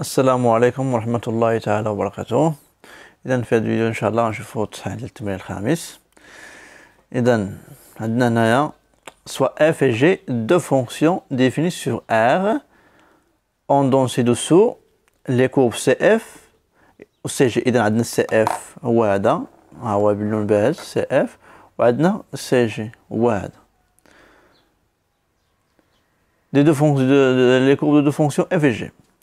السلام عليكم ورحمة الله تعالى وبركاته إذا في هذا الفيديو إن شاء الله غنشوفو التصحيح ديال التمرين الخامس إذا عندنا هنايا سواء F جي دو فونكسيون fonctions définies إر أون دون سي دوسو لي les سي إف و سي جي إذا عندنا سي إف هو هذا ها هو باللون بهز CF وعندنا CG هو هذا les deux fonctions de, de, les courbes de deux جي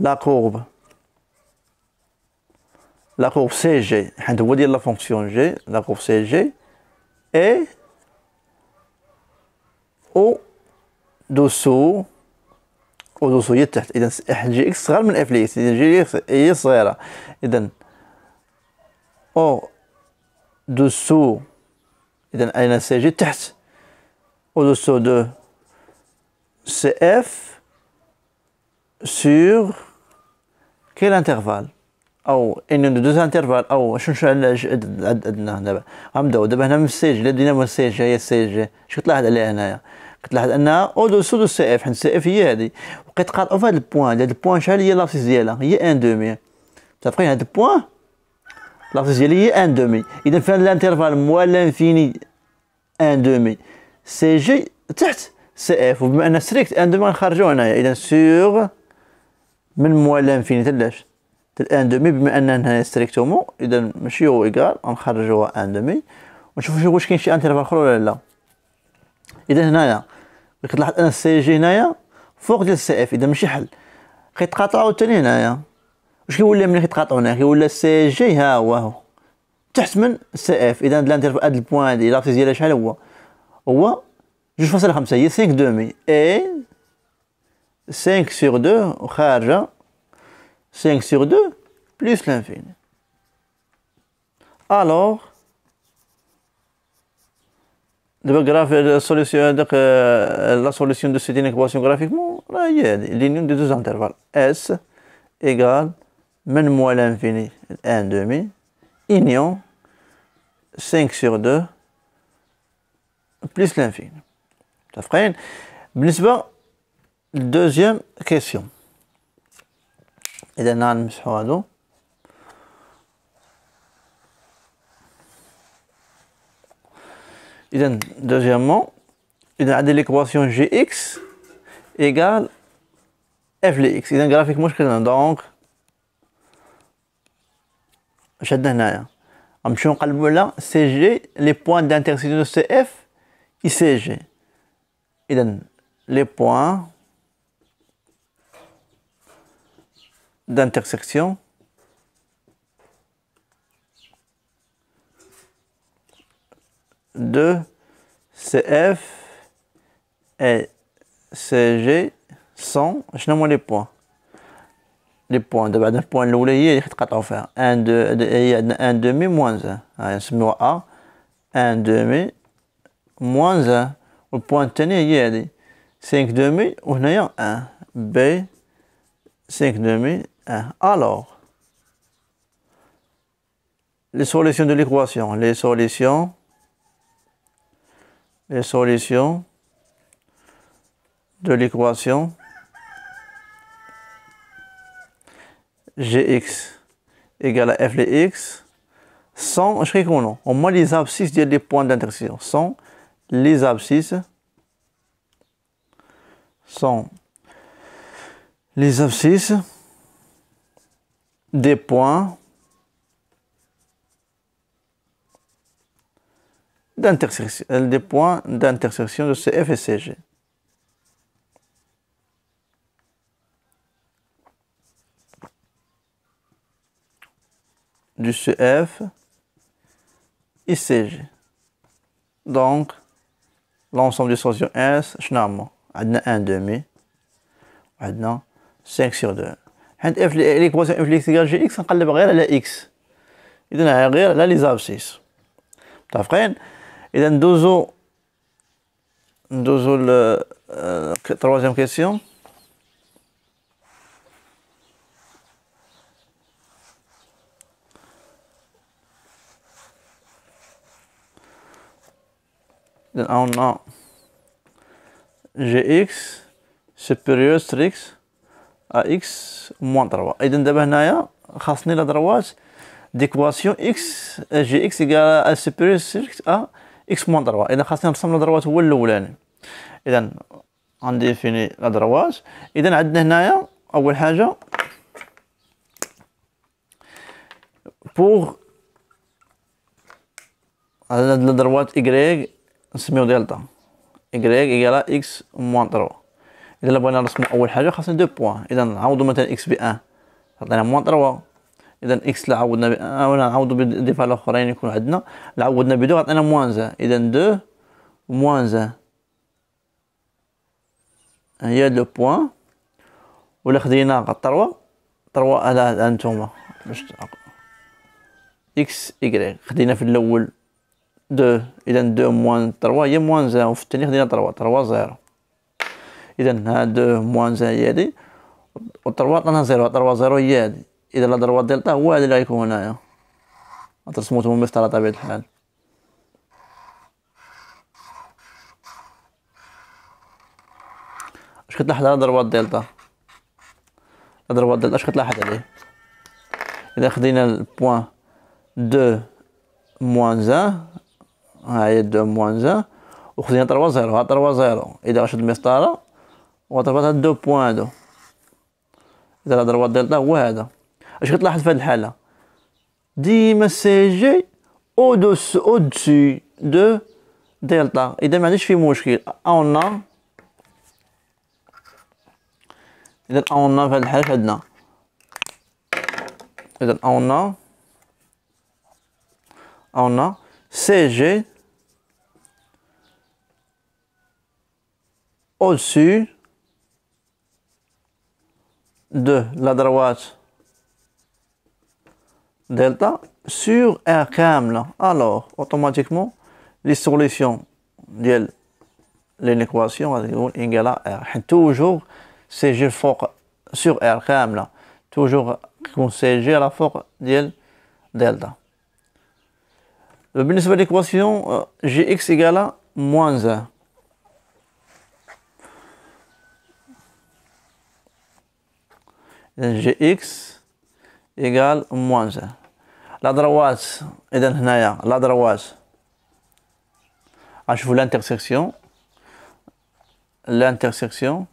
la courbe la courbe CG, on va dire la fonction G, la courbe CG, est au-dessous, au-dessous, y est en train de faire, et donc, que FX, et donc, GX, et est et donc, au-dessous, et donc, cg est en dessous au-dessous de CF, sur, كاين انترفال او ان دوز انترفال او شنو شنو عندنا هنا دابا غنبداو دابا هنا من السيج جي دينا من جي هي السيج جي تلاحظ عليها هنايا كتلاحظ انها او دو سو دو سي اف حيت السي اف هي هادي وبقيت قاطعو في هاد البوان هاد البوان شحال هي لابسيس ديالها هي ان دومي متفقين هاد البوان لابسيس ديالها هي ان دومي اذا في هاد الانترفال موال لانفيني ان دومي سي جي تحت سي اف وبما ان ستريكت ان دومي غنخرجو هنايا اذا سور من لانفيني انفينيتي لاش الان دومي بما اننا هنايا ستريكتومو اذا ماشي هو ايكال غنخرجوها ان دومي ونشوفوا واش كاين شي انترفال اخر ولا لا اذا هنايا كتلاحظ ان السي جي هنايا فوق ديال السي اف اذا ماشي حل كيتقاطعو تاني هنايا واش كيولي ملي كيتقاطعو هنايا كيولي السي جي ها هو هو تحت من السي اف اذا الانترفال هاد البوان ديال لابسيس ديالها شحال هو هو جوج فاصلة خمسة هي سينك دومي اي 5 sur 2, kharja, 5 sur 2, plus l'infini. Alors, euh, la solution de cette équation graphiquement, là, il y a l'union des deux intervalles. S égale, même moins l'infini, 1 demi, union, 5 sur 2, plus l'infini. T'as pas Deuxième question, et d'un an, nous sommes à deuxième, Deuxièmement, il a l'équation gx égale fx. Il a graphiquement ce que donc. J'ai d'un an, on me chante c'est g les points d'intersection de cf et cg. Et les points. d'intersection de CF et CG sont je nomme les points les points دابا عندنا البوان الاولى هي اللي كتقاطعوا فيها 1 2 هي عندنا 1 دومي موان 1 A 1,5 moins 1 دومي موان il y a هي هادي 5 دومي وهنايا 1 B 5,5 Hein. alors, les solutions de l'équation, les solutions, les solutions de l'équation gx égale à f de x sont, je au moins les abscisses des points d'intersection, sont les abscisses, sont les abscisses euh, des points d'intersection de CF et CG. du CF et CG. Donc, l'ensemble des solutions S, finalement, on a 1 demi, on a 5 sur 2. حيت اف ليكواسيون اف ليكس ايكال جي اكس نقلب غير على اكس اذا غير على لي زابسيس متفقين اذا ندوزو ندوزو ل تروازيام كيسيون اذا on جي اكس سوبيريور ستريكس اكس موان 3 اذا دابا هنايا خاصني لا دروات ديكواسيون اكس جي اكس ايغال ا سوبيريور سيركت ا اكس موان 3 اذا خاصني نرسم لا دروات هو الاولاني اذا فيني لا دروات اذا عندنا هنايا اول حاجه بوغ هاد لا دروات ايغريك نسميو دلتا ايكغيك ايكال اكس موان 3 إذا بغينا نرسمو أول حاجة خاصنا دو بوان إذا نعوضو مثلا إكس بأن عطينا موان تروا إذا إكس لعوضنا بأن نعوضو بدي فالو أخرين يكون عندنا لعوضنا بدو عطينا موان زان إذا دو موان زان هي دو بوان ولا خدينا تروا تروا على هانتوما باش إكس إكغيك خدينا في الأول دو إذا دو موان تروا هي موان زان وفي التاني خدينا تروا تروا زيرو اذا ها دو موان زي هادي و والضربات لنا زيرو ضربة زيرو هي هادي اذا لا دروا دلتا هو هادي اللي غيكون هنايا غترسمو بس على طبيعة الحال اش كتلاحظ على ضربات دلتا دروا دلتا اش كتلاحظ عليه اذا خدينا البوان دو موان زان ها هي دو موان زان وخدينا طروا زيرو ها طروا زيرو اذا غشد المسطره وضربتها دو بوان هادو إذا ضربت دلتا هو هذا اش كتلاحظ في هاد الحالة ديما سي جي أو دوس أو دسي دو دلتا إذا ما عندناش فيه مشكل أونا إذا أونا في هاد الحالة عندنا إذا أونا أونا سي جي au-dessus de la droite delta sur R' Alors, automatiquement, les solutions de l'équation égale à R. Toujours, c'est G fort sur R Toujours, c'est G à la force de delta. Le de l'équation euh, gx égale à moins 1 gx égale moins 1 la droite La droite. vous l'intersection l'intersection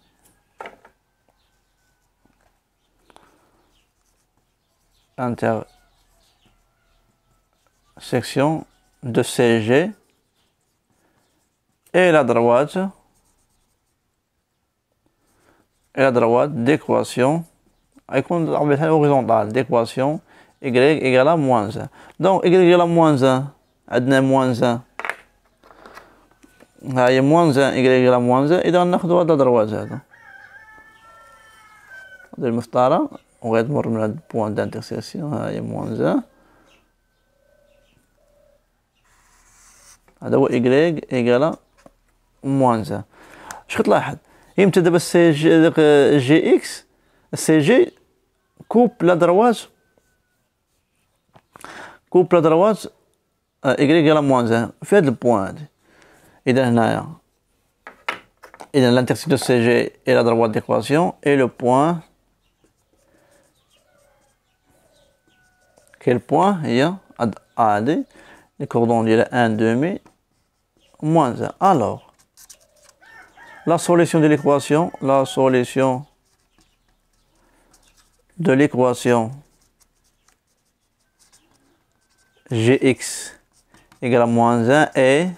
intersection de CG et la droite et la droite d'équation غيكون عملتها هوريزونتال ديكواسيون إيكغيك إيكالا موان زان دونك إيكغيك إيكالا موان زان عندنا موان زان ها هي موان زان إيكغيك إيكالا موان زان إذا ناخدو هاد الأدرواز هادا هادي وغادي تمر من هاد بوان دانتيغسياسيون ها هي موان زان هادا هو إيكغيك إيكالا موان زان شكون تلاحظ يمتى دابا السي جي اكس CG coupe la droite, coupe la droite, euh, y égale à moins 1, fait le point. Et et dans l'intersection de CG et la droite d'équation, et le point, quel point il y a AD, les coordonnées il y 1 demi, moins 1. Alors, la solution de l'équation, la solution de l'équation gx égale à moins 1 et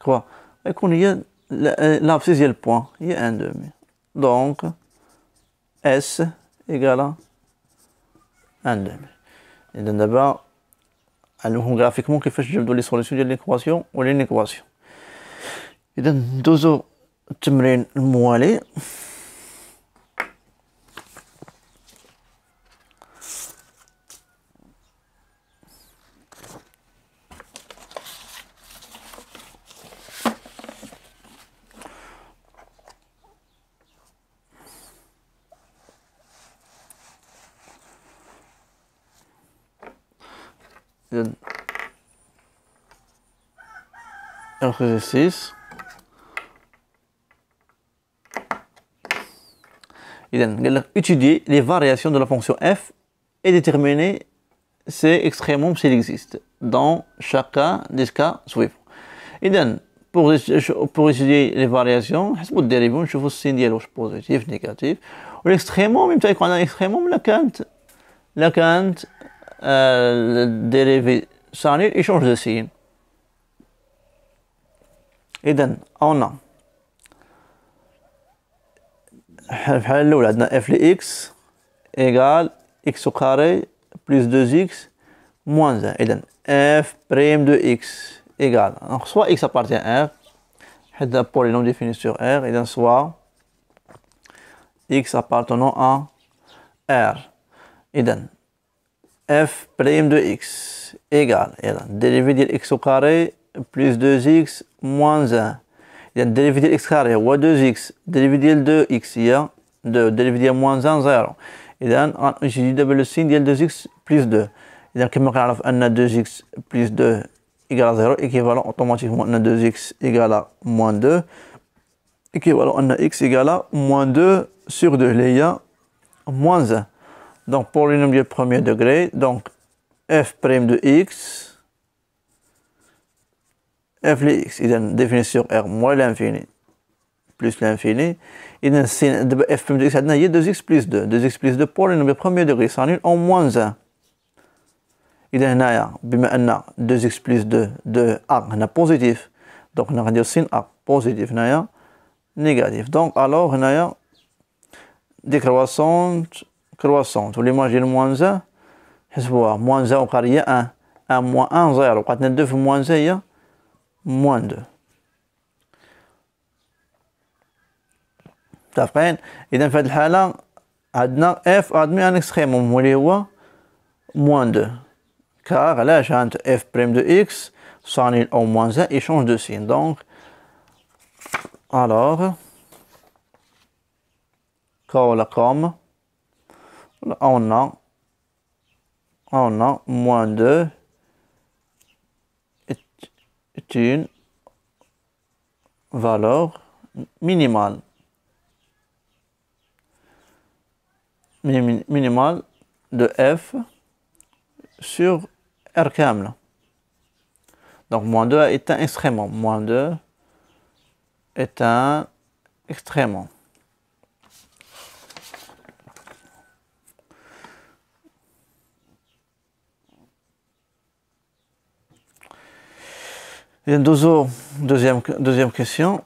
quoi Et qu'on y a l'abscisse, il le point, il y a 1 Donc, S égale à 1 demi. Et donc d'abord, alors graphiquement, qu'est-ce que je donne les solutions de l'équation ou l'inéquation. l'équation إذا ندوزو التمرين الموالي Et étudier les variations de la fonction f et déterminer ses extrémums s'il existe dans chaque cas des cas suivants. Et pour, étudier les variations, je vous signale signe positif, négatif. L'extrémum, même si on a un la cante, la quantité euh, le dérivé s'annule et change de signe. اذا اون الحالة f de x égale x au carré plus 2x moins 1 إذا f prime de x égale soit x appartient à R حيت polynôme défini sur R إذا soit x appartenant à R إذا f prime de x égale إذا dérivée x x carré plus 2x moins 1. Il y a dérivée x carré, ou 2x, dérivée de 2x, il y a 2, dérivée moins 1, 0. Et donc, j'ai dit le signe, de 2x plus 2. Et donc, comme on a 2x plus 2 égale à 0, équivalent automatiquement à 2x égale à moins 2, équivalent à x égale à moins 2 sur 2, il y a moins 1. Donc, pour le nombre du premier degré, donc f' de x, f de x, une définition R moins l'infini plus l'infini. Donc f de x, il y a 2x plus 2. 2x plus 2 pour le nombre premier degré, ça annule en moins 1. Donc là, bien a 2x plus 2 2, A, on a positif. Donc on a dit sin A, positif, là, négatif. Donc alors, on a décroissante, croissante. Vous imaginez moins 1, je vois, moins 1 au carré 1. 1 moins 1, 0. Quand on a 2 moins 1, 1 moins 2. Ça fait, et dans cette cas-là, f a un extrême, on voulait moins 2. Car là, j'ai f prime de x, sans il au moins 1, il change de signe. Donc, alors, quand comme, on a, on a moins 2, une valeur minimale. de f sur R câble Donc moins 2 est un extrêmement. Moins 2 est un extrêmement. Bien, Dozo, deuxième, deuxième question.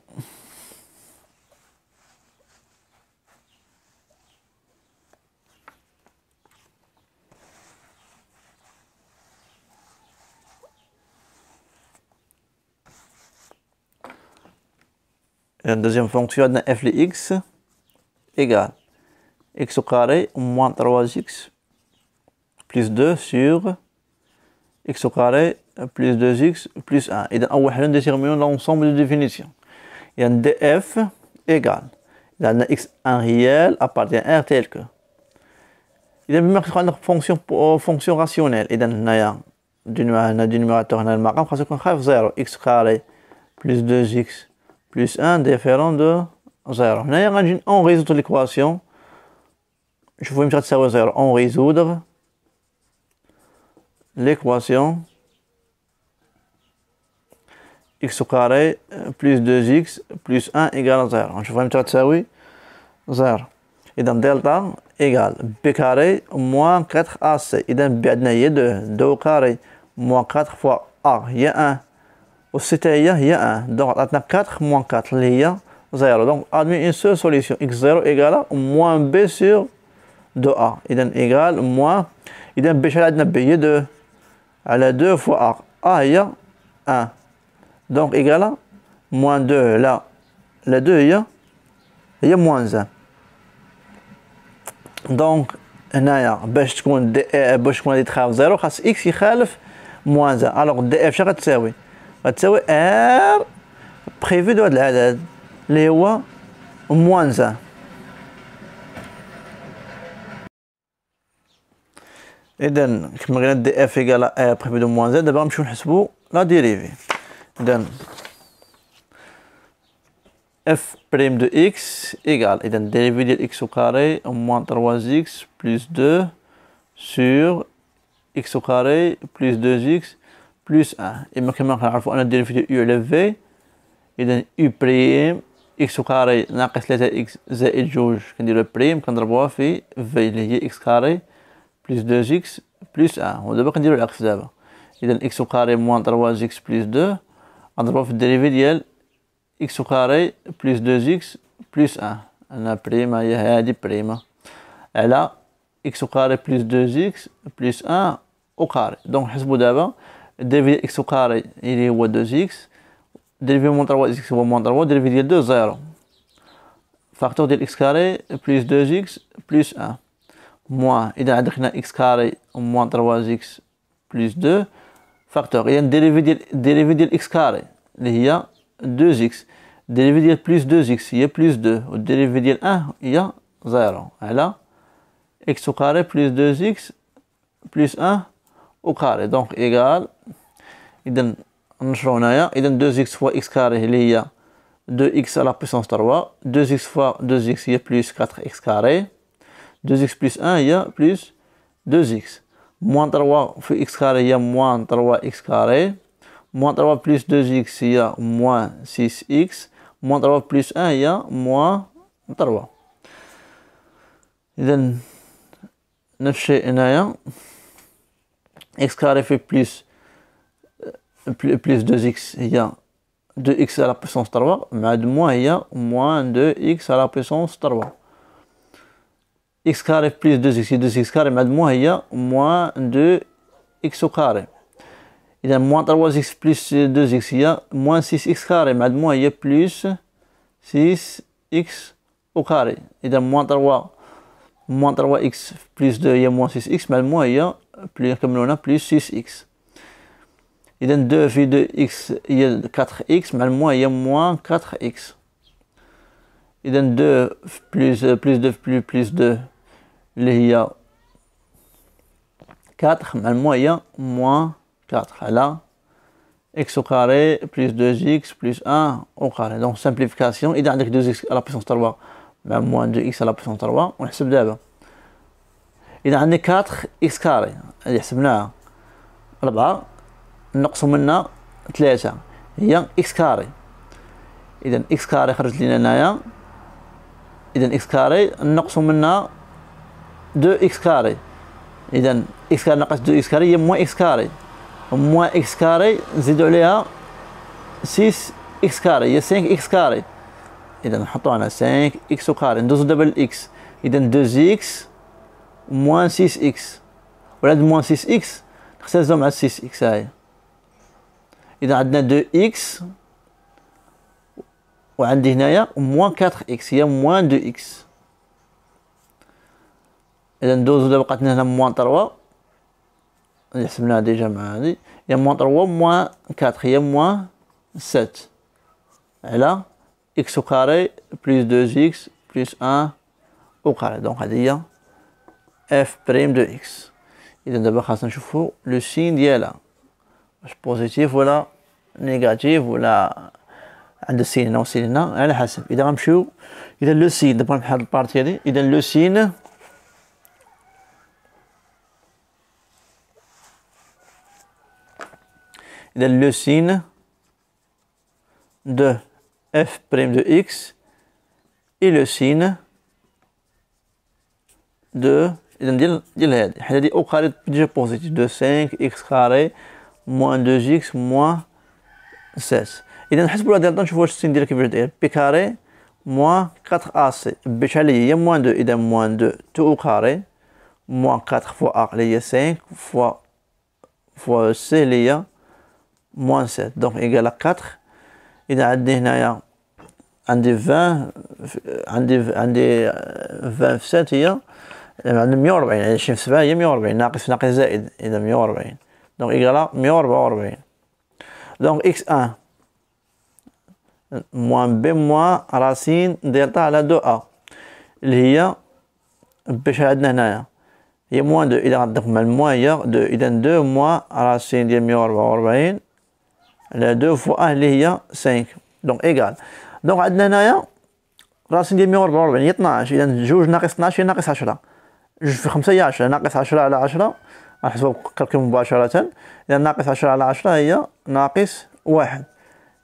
Et la deuxième fonction f de x égale x au carré moins 3x plus 2 sur x au carré plus 2x plus 1. Et donc, on détermine l'ensemble des définitions. Il y a df égale. Il y a x1 réel appartient à R tel que. Il y a une euh, fonction, rationnelle. Et donc, il y a un numérateur qui est 0. x carré plus 2x plus 1 différent de 0. on résout l'équation. Je vais me dire que ça va 0. On résoudre l'équation x au carré plus 2x plus 1 égale 0. On va mettre 0. Et dans delta égale b carré moins 4ac. Et dans b, il y a 2. 2 au carré moins 4 fois a, il y a 1. Au c'était il y a 1. Donc, on a 4 moins 4, il y a 0. Donc, admet une seule solution. x0 égale moins b sur 2a. Et dans égale moins. Et dans b, il y a 2. Elle a 2 fois a. a, il y a 1. Donc, égal à moins 2. Là, les 2, il y a, il y a moins 1. Donc, هنايا باش تكون دي باش تكون moins 0 زيرو خاص اكس يخالف a ça غتساوي غتساوي r prévu de هذا العدد هو un. إذن كما قلنا égale à un de moins 1 دابا calculer la dérivée f' de x égale, et dérivé de x au carré moins 3x plus 2 sur x au carré plus 2x plus 1. Et maintenant, on a dérivé de u élevé, et dan u' x au carré ناقص 3x زائد 2 كنديرو prime كنضربوها اللي هي x carré 2x plus 1 ودابا x au carré moins 3x plus 2 à faire la dérivée de x carré plus 2x plus 1. On a prime il y a prima. Et là, x au carré plus 2x plus 1 au carré. Donc, je vous d'abord, dérivée x au carré, il égal 2x. Dérivée moins 3, x moins 3, dérivée de 2, 0. Facteur de x carré plus 2x plus 1. Moins, il y a x carré moins 3x plus 2 facteur. Il y a une de, x carré. Il y a 2x. dérivé de plus 2x, il y a plus 2. dérivé de 1, il y a 0. là, x au carré plus 2x plus 1 au carré. Donc, égal. Il y a 2x fois x carré, il y a 2x à la puissance 3. 2x fois 2x, il y a plus 4x carré. 2x plus 1, il y a plus 2x. Moins 3 fois x carré, il y a moins 3x carré. Moins 3 plus 2x, il y a moins 6x. Moins 3 plus 1, il y a moins 3. 9 نفس الشيء هنايا x carré fait plus 2x euh, il y a 2x à la puissance 3 Mais il y a moins 2x à la puissance 3 x carré plus 2x 2x carré y a moins 2x au carré a moins 3x plus 2x a moins 6x carré y a plus 6x au carré a moins 3 moins 3x plus 2 a moins 6x mal هي plus a plus 6x a 2 v 2x a 4x y a moins 4x il a 2 plus plus 2 plus plus 2 اللي هي 4 مع المويا موان 4 على اكس او كاري بلس 2x بلس 1 او كاري دونك سامبليفيكاسيون اذا عندك 2x على la puissance 3 مع موان 2x على la puissance 3 ونحسب دابا اذا عندك 4 x كاري اللي حسبناها 4 نقصوا منها 3 هي اكس كاري اذا اكس كاري خرجت لنا هنايا اذا اكس كاري نقصوا منها 2 اكس كاري اذا اكس كاري ناقص 2 اكس كاري هي موان اكس كاري موان اكس كاري نزيدو عليها 6 اكس كاري هي 5 اكس كاري اذا نحطو هنا 5 اكس كاري ندوزو دابا للاكس اذا 2 اكس موان 6 اكس ولا هاد موان 6 اكس نختازو مع 6 اكس هاي اذا عندنا 2 اكس وعندي هنايا موان 4 اكس هي موان 2 اكس اذا ندوزو دابا بقات هنا موان تروا اللي حسبناها ديجا مع هادي هي موان تروا موان كاتر هي موان سات على اكس او كاري بليس دوز اكس بليس ان او كاري دونك هادي هي اف بريم دو اكس اذا دابا خاصنا نشوفو لو سين ديالها واش بوزيتيف ولا نيجاتيف ولا عند السين هنا والسين هنا على حسب اذا غنمشيو اذا لو سين دابا بحال البارتي هادي اذا لو سين Le signe de f prime de x et le signe de il dit au carré de positif de 5 x carré moins 2 x moins 16 et dans je vois signe p carré moins 4 ac il y a moins 2 et moins 2 tout au carré moins 4 fois a il y 5 fois fois c moins 7, donc égal à 4. Il a dit un des 20, un 27, il y a le 20, il y a le meilleur bain, il y a Donc égal à le Donc x1, moins b moins racine delta à la 2a, il y a b chez Adnan. Il y a moins 2, il y moins 2, il y a 2 moins racine de 1000 على 2 فوا 1 اللي هي 5 دونك ايغال دونك عندنا هنايا راسين ديال 144 هي 12 اذا 2 ناقص 12 هي ناقص 10 2 في 5 هي 10 ناقص 10 على 10 نحسبوا بالكالكول مباشرة اذا ناقص 10 على 10 هي ناقص واحد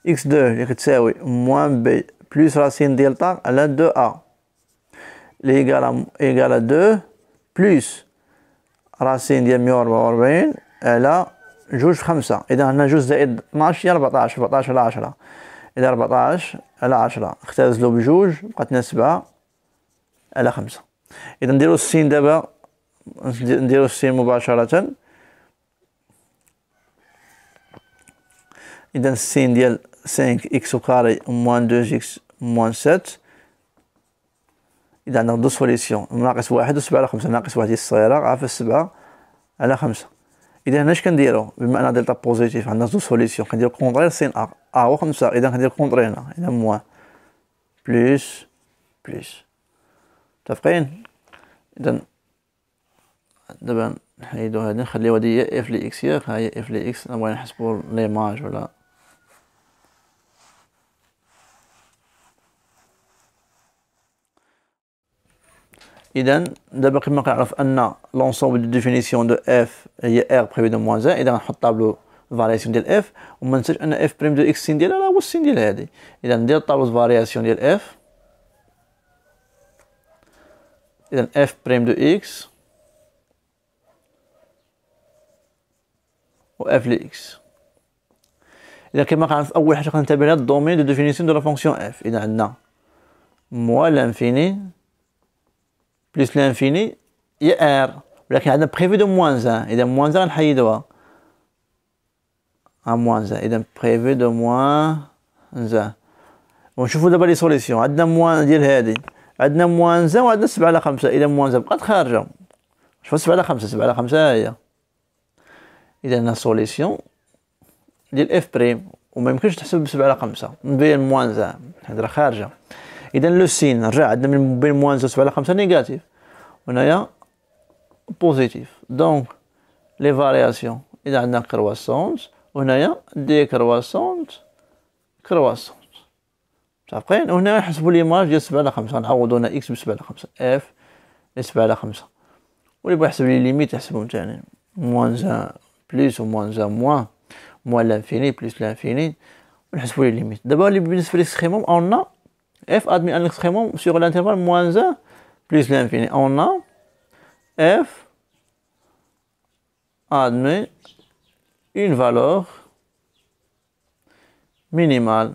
اكس 2 اللي كتساوي موان بي بلوس راسين ديال طار على 2 ا اللي ايكال ايكال 2 بلوس راسين ديال 144 على جوج في خمسة إذا هنا جوج زائد 12 هي 14 14 على 10 إذا 14 على 10 اختزلو بجوج بقاتنا سبعة 7 على 5 إذا نديرو السين دابا نديرو السين مباشرة إذا السين ديال 5 إكس كاري موان 2 إكس موان 7 إذا عندنا دو سوليسيون ناقص واحد وسبعة على خمسة ناقص واحد هي الصغيرة في سبعة على خمسة اذا هنا اش كنديروا بما ان دلتا بوزيتيف عندنا زوج سوليسيون كندير كونطرير سين ا ا هو خمسه اذا كندير كونطرير هنا هنا موان بليس بليس متفقين اذا دابا نحيدو هادي نخليو هادي هي اف لي اكس ياك ها هي اف لي اكس بغينا نحسبو ليماج ولا اذا دابا كما كنعرف ان لونسومبل دو ديفينيسيون دو اف هي ار بريفي دو موان زان اذا غنحط طابلو فارياسيون ديال اف وما ننساش ان اف بريم دو اكس سين ديالها راه هو السين ديال هادي اذا ندير طابلو فارياسيون ديال اف اذا اف بريم دو اكس و اف لإكس اذا كما كنعرف اول حاجه كنتبع لها الدومين دو ديفينيسيون دو لا فونكسيون اف اذا عندنا موا لانفيني بلس لانفيني هي ار ولكن عندنا بريفي دو موان ان اذا موان ان نحيدوها ا موان ان اذا بريفي دو موان ان ونشوفوا دابا لي سوليسيون عندنا موان ديال هادي عندنا موان ان وعندنا سبعة على خمسة اذا موان بقات خارجة شوف سبعة على خمسة سبعة على خمسة هاهي هي اذا هنا سوليسيون ديال اف بريم وما يمكنش تحسب بسبعة على خمسة نبين موان ان راه خارجة اذا لو سين نرجع عندنا من بين موان زوج سبعة على خمسة نيجاتيف هنايا بوزيتيف دونك لي فارياسيون اذا عندنا كرواسونت وهنايا دي كرواسونت كرواسونت متفقين وهنا نحسبوا ليماج ديال سبعة على خمسة نعوضوا هنا اكس بسبعة على خمسة اف سبعة على خمسة واللي بغى يحسب لي ليميت يحسبو تاني موان زان بليس موان زان موان موان لانفيني بليس لانفيني ونحسبوا لي ليميت دابا اللي بالنسبه لي سخيموم اون f admet un extrêmement sur l'intervalle moins 1 plus l'infini. On a f admet une valeur minimale.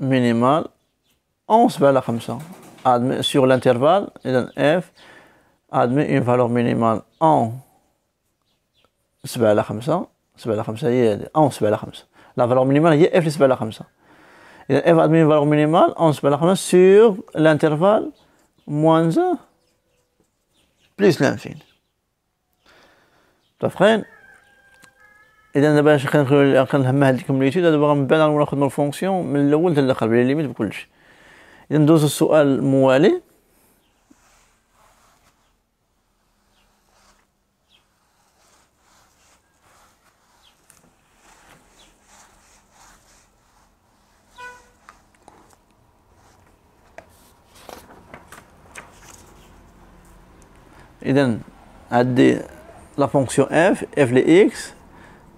Minimale. On se comme ça. Admet sur l'intervalle, et f admet une valeur minimale en comme ça. خمسة سبعة y ça. on se لا فالور مينيمال هي اف نسبه على خمسه اذا اف ادمين فالور مينيمال اون سبعه على خمسه سور لانترفال موان 1 بليس لانفين متفقين اذا دابا اش كنخليو كنهمها هاد الكوميونيتي دابا من بعد غنخدمو ناخذ الفونكسيون من الاول حتى الاخر بلا ليميت بكلشي اذا ندوزو السؤال الموالي اذا عندي لا فونكسيون اف اف لي اكس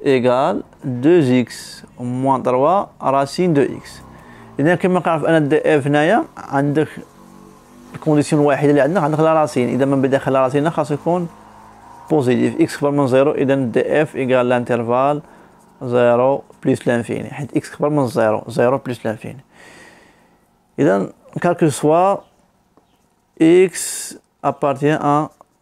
ايكال 2 اكس موان 3 راسين دو اكس اذا كما كنعرف انا دي اف هنايا عندك الكونديسيون الوحيده اللي عندنا عندك لا راسين اذا من بداخل لا راسين خاص يكون بوزيتيف اكس كبر من زيرو اذا دي اف ايكال لانترفال زيرو بلس لانفيني حيت اكس كبر من زيرو زيرو بلس لانفيني اذا كالكول سوا اكس ابارتيان ان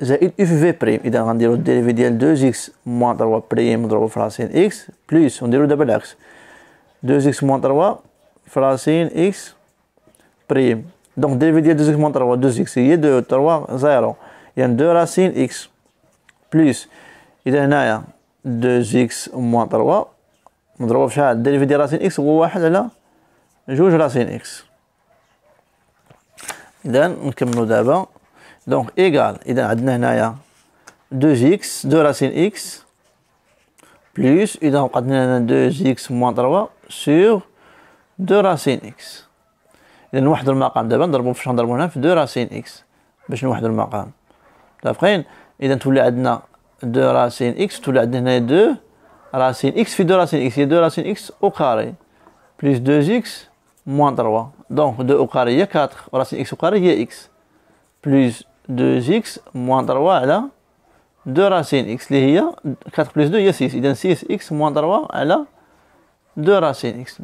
c'est une uv' prime on va dire dérivé de 2x moins 3' on le la racine x on a 2x moins 3 racine x prime donc dérivé de 2x moins 3 2x 0 donc 2 racine x plus 2x moins on la x on le racine x racine x دونك ايكال اذا عندنا هنايا 2x دو راسين x بلس اذا بقات لنا 2x موان 3 سور دو راسين x اذا نوحدوا المقام دابا نضربوا فاش نضربوا هنا في دو راسين x باش نوحدوا المقام متفقين اذا تولي عندنا دو راسين x تولي عندنا هنا 2 راسين x في دو راسين x هي دو راسين x او كاري بلس 2x موان 3 دونك 2 او كاري هي 4 وراسين x او كاري هي x بلس 2x moins 3 la 2 racine x اللي هي 4 plus 2 a 6 a 6x moins 3 la 2 racine x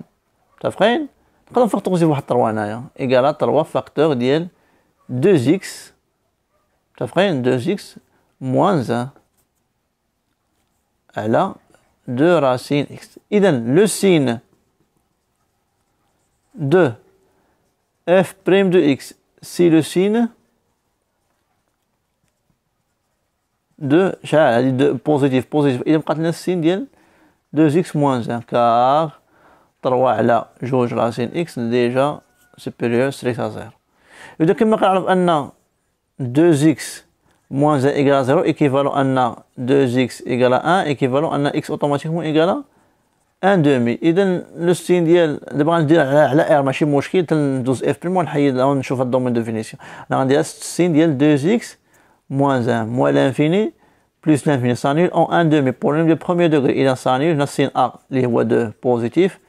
متفقين نقدر Quand on fait 3 hein. égal à 3 فاكتور ديال 2x متفقين 2x moins 1 la 2 racines x a le signe de f' de x c'est le signe déjà, c'est positif, positif. Il y a le signe de 2x moins 1, car 3 la signe x est déjà supérieur à 0. Et donc, il a le 2x moins 1 égale à 0, à 2x égal à 1, équivalent à x automatiquement égal à 1,5. Et donc, le signe de la machine le la de la machine moins 1, moins l'infini, plus l'infini s'annule en un demi. Pour le premier degré, il s'annule, la signe A, les voies de positif,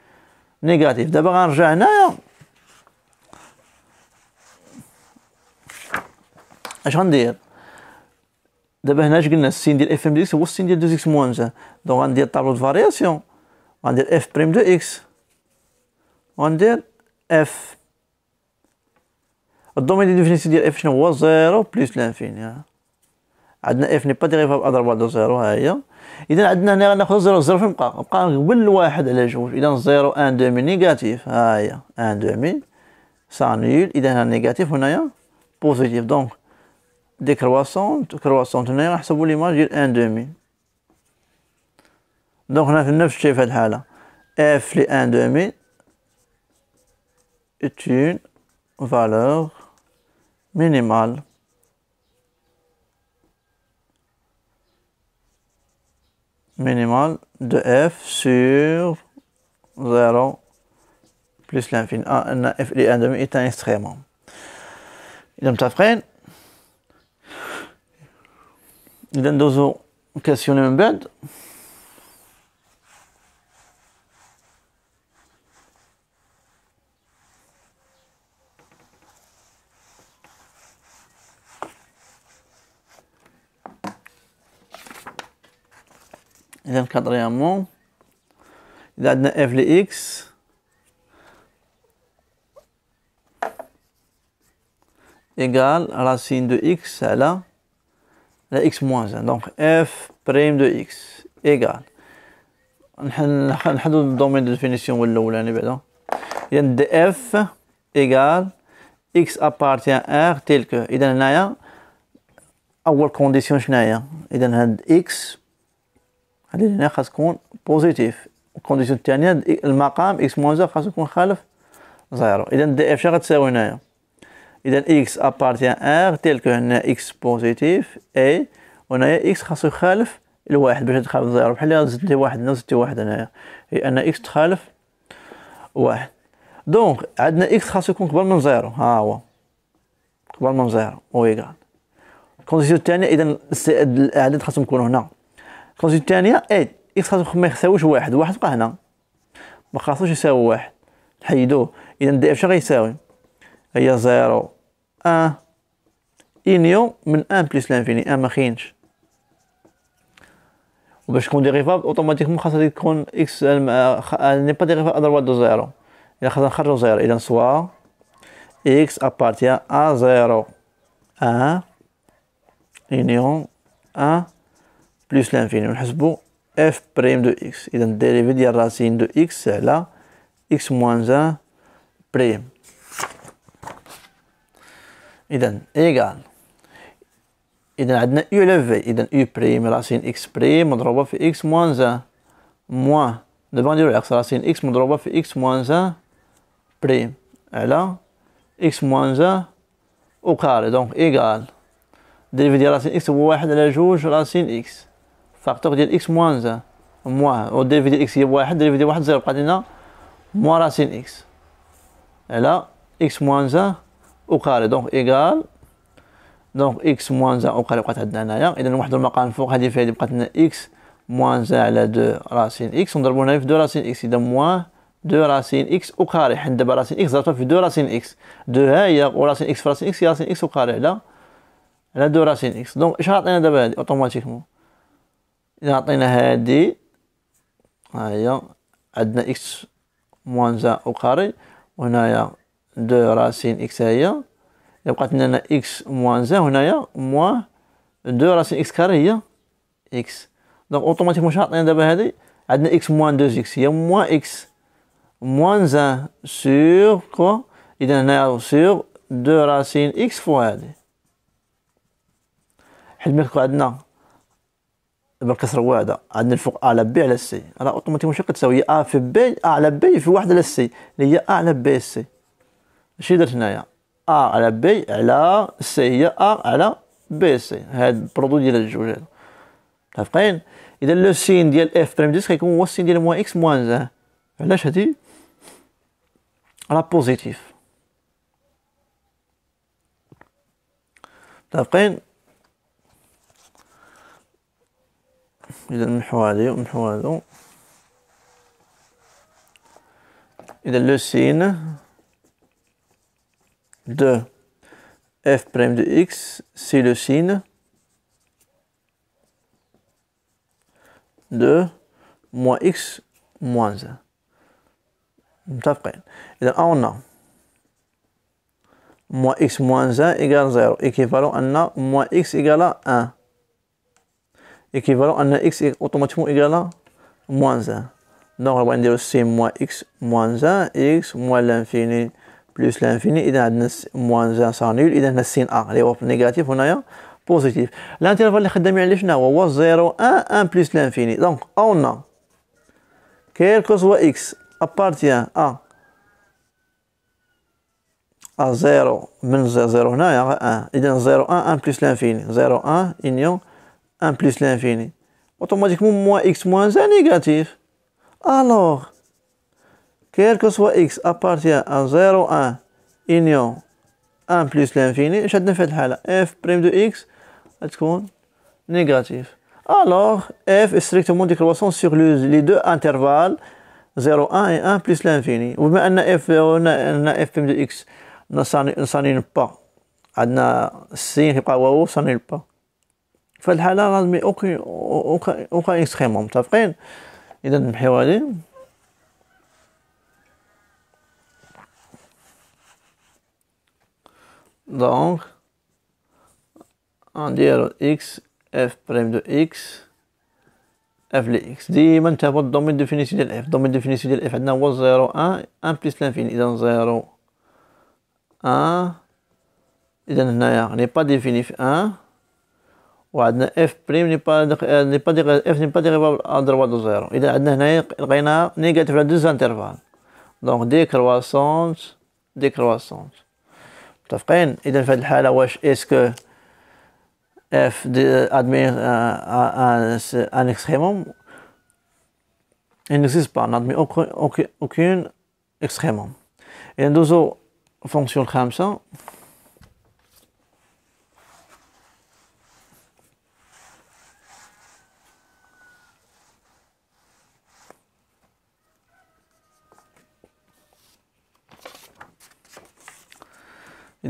négatif. D'abord, un va Je vais dire, d'abord, je vais dire, signe de FMDX, c'est le signe de 2x moins 1. Donc, on va dire tableau de variation. On va dire F' de X. On va dire F. Le domaine de définition de F, c'est 0 plus l'infini. Hein. عندنا اف ني با ديغيفا اضرب واحد زيرو ها هي اذا عندنا هنا غناخذ زيرو زيرو فين بقى بقى قبل واحد على جوج اذا زيرو ان دومي نيجاتيف ها هي ان دومي سانيل اذا هنا نيجاتيف هنايا بوزيتيف دونك دي كرواسونت كرواسونت هنايا نحسبو ليماج ديال ان دومي دونك هنا في نفس الشيء في هاد الحاله اف لي ان دومي اتون فالور مينيمال minimal de f sur 0 plus l'infini. Ah, on a f de 1 demi est un extrême. Donc après, il donne deux questionner un de quadrièmement, il a f de x. égale racine de x, c'est là, la x moins 1. Donc, f prime de x égale. On a le domaine de définition. où ben Il y a un df égale x appartient à r tel que. Il y a une condition. Il y a x هذه هنا خاص تكون بوزيتيف الكونديسيون الثانيه المقام اكس موان زيرو خاص يكون خالف زيرو اذا دي اف شنو غتساوي هنايا اذا اكس ابارتيان ار تيلكو هنا اكس بوزيتيف اي وهنايا اكس خاصو يخالف الواحد باش تخالف زيرو بحال اللي زدت لي واحد هنا لي واحد هنايا أن اكس تخالف واحد دونك عندنا اكس خاصو يكون كبر من زيرو ها هو كبر من زيرو إيكال الكونديسيون الثانيه اذا الاعداد خاصهم يكونوا هنا الكونتينيتي الثانيه ايد اكس خاصو ما يساويش واحد واحد بقى هنا ما خاصوش يساوي واحد نحيدوه اذا دي اف شنو غيساوي هي زيرو ان إينيو من ان بليس لانفيني ان مخينش وباش تكون ديريفاب اوتوماتيكمون خاصها تكون اكس ني با ديريفاب اذر دو زيرو الا خاصنا نخرجو زيرو اذا سوا اكس ابارتيان ا زيرو ان انيون ان بلس لانفيني ونحسبو اف بريم دو اكس اذا الديريفي ديال راسين دو اكس على اكس موان زان بريم اذا ايكال اذا عندنا يو لافي اذا يو بريم راسين اكس بريم مضروبه في اكس موان زان موان دابا نديرو العكس راسين اكس مضروبه في اكس موان زان بريم على اكس موان زان او كاري دونك ايكال ديريفي ديال راسين اكس هو واحد على جوج راسين اكس فاكتور ديال اكس موان زان موان وديريفي ديال اكس هي واحد ديريفي ديال واحد زيرو بقات لنا موان راسين اكس على اكس موان زان او كاري دونك ايكال دونك اكس موان زان او كاري بقات عندنا هنايا اذا نوحدو المقام فوق هادي فيها هادي بقات لنا اكس موان زان على دو راسين اكس ونضربو هنا في دو راسين اكس اذا موان دو راسين اكس او كاري حيت دابا راسين اكس ضربتها في دو راسين اكس دو ها هي وراسين اكس في راسين اكس هي راسين اكس او كاري على على دو راسين اكس دونك اش عطينا دابا هادي اوتوماتيكمون إذا عطينا هادي ها هي عندنا إكس موان زان أو كاري وهنايا دو راسين إكس هي بقات لنا إكس موان زان هنايا موان دو راسين إكس كاري هي إكس دونك أوتوماتيكمون واش عطينا دابا هادي عندنا إكس موان دوز إكس هي موان إكس موان زان سيغ كوا إذا هنايا سيغ دو راسين إكس فوا هادي حيت ملي عندنا بالكسر واعده عندنا الفوق ا على بي على سي راه اوتوماتيك شنو كتساوي ا في بي ا على بي في واحد على سي اللي هي ا على بي سي شنو درت هنايا ا على بي على سي هي ا على بي سي هاد البرودوي ديال الجوج هادو متفقين اذا لو سين ديال اف بريم ديس غيكون هو السين ديال موان اكس موان زان علاش هادي راه بوزيتيف متفقين Il نمحو a ونمحو de f' de x, c'est le signe de moins x moins 1. Et là, on a moins x moins 1 égale 0, équivalent à moins x égale 1. équivalent ان اكس اوتوماتيكمون ايغالا موان زان دونك غنبغي نديرو سي موان اكس موان زان اكس موان لانفيني بلوس لانفيني اذا عندنا موان زان سا نول اذا هنا سين ا اللي هو نيجاتيف هنايا بوزيتيف الانترفال اللي خدامين عليه شنو هو هو زيرو ان ان بلوس لانفيني دونك اون ا كيلكو سوا اكس appartient à à 0 من 0 هنايا 1 اذا 0 1 1 بلس لانفيني 0 1 union 1 plus l'infini. Automatiquement, moins x moins 1 négatif. Alors, quel que soit x appartient à 0, 1, union 1 plus l'infini, je ne f prime de x est négatif. Alors, f est strictement décroissant sur les deux intervalles 0, 1 et 1 plus l'infini. Vous mettez euh, f, prime de x ne s'annule pas. Ça السين il ne s'annule pas. في الحاله لازم اوكي اوكا اوكا اكستريمون متفقين اذا نمحيو هادي دونك غنديرو اكس اف بريم دو اكس اف لي اكس ديما نتابعو الدومين ديفينيسيو ديال اف الدومين ديفينيسيو ديال اف عندنا هو زيرو ان ان بليس لانفيني اذا زيرو ان اذا هنايا غني با ديفيني في ان وعندنا اف بريم لي با لي با اف لي با ديريفابل ا دروا دو زيرو اذا عندنا هنايا لقيناها نيجاتيف على دوز انترفال دونك دي كرواسونت دي كرواسونت متفقين اذا في هذه الحاله واش اسكو اف ادمير ان اكستريموم il n'existe pas, on n'admet aucune, aucune, aucune extrêmement. Et nous avons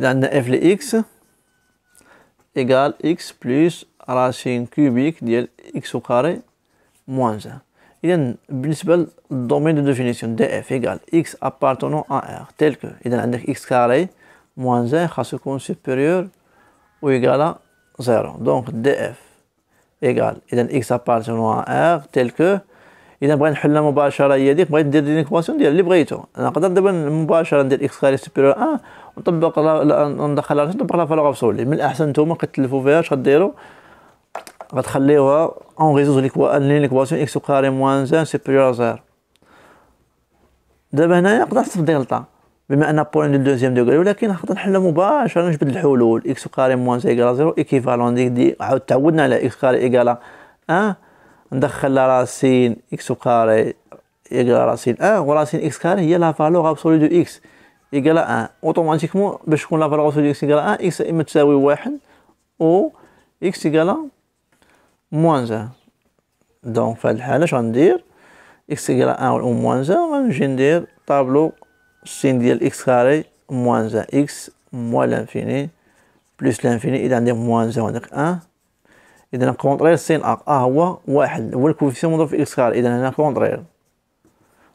un f x égale x plus racine cubique de x au carré moins 1. a un domaine de définition df égal x appartenant à R tel que إذن عندك x carré moins 1 خاص يكون supérieur ou égal à 0. Donc df égal à x appartenant à R tel que إذن بغي نحلها مباشرة يديك بغي تدير دي ديال اللي بغيتو. أنا قدرت دابا مباشرة ندير x carré supérieur à 1 نطبق ندخلها نطبقها في سولي من الاحسن نتوما كتلفوا فيها اش غديروا غتخليوها اون ريزوز ليكوا ان ليكواسيون اكس كاري موان زان سوبيريور زيرو دابا هنايا نقدر نحسب دلتا بما ان بوين دو دوزيام دوغري ولكن نقدر نحلها مباشره نجبد الحلول اكس كاري موان زان ايكال زيرو ايكيفالون ديك دي عاود تعودنا على اكس كاري ايكال ان ندخل راسين اكس كاري ايكال راسين ان وراسين اكس كاري هي لا فالور ابسولي دو اكس يقال 1 اوتوماتيكمون باش تكون لا فالور ديال اكس يقال 1 اكس اما تساوي واحد او اكس يقال موان زان دونك في هاد الحالة شنو غندير اكس يقال 1 او موان زان غنجي ندير طابلو سين ديال اكس كاري موان زان اكس موان لانفيني بلوس لانفيني إذا عندي موان زان وعندك أن إذا كونطرير سين أ أ هو واحد هو الكوفيسيون مضروب في إكس كاري إذا هنا كونطرير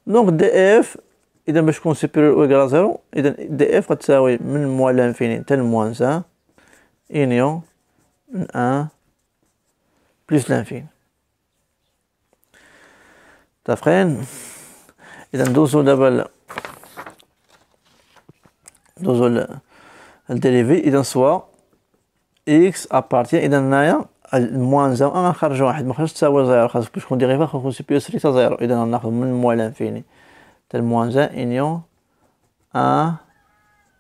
دونك دي إف اذا باش تكون سوبيريور او ايكال زيرو اذا دي اف غتساوي من موا لانفيني حتى لموان زان يونيون من ان بلس لانفين تافخين اذا ندوزو دابا ل ندوزو ل الديريفي اذا سوا اكس ابارتيان اذا هنايا الموان زان انا غنخرجو واحد مخرجش تساوي زيرو خاصك باش تكون ديريفي خاصك تكون سوبيريور زيرو اذا ناخذ من موا لانفيني تل موان زان union 1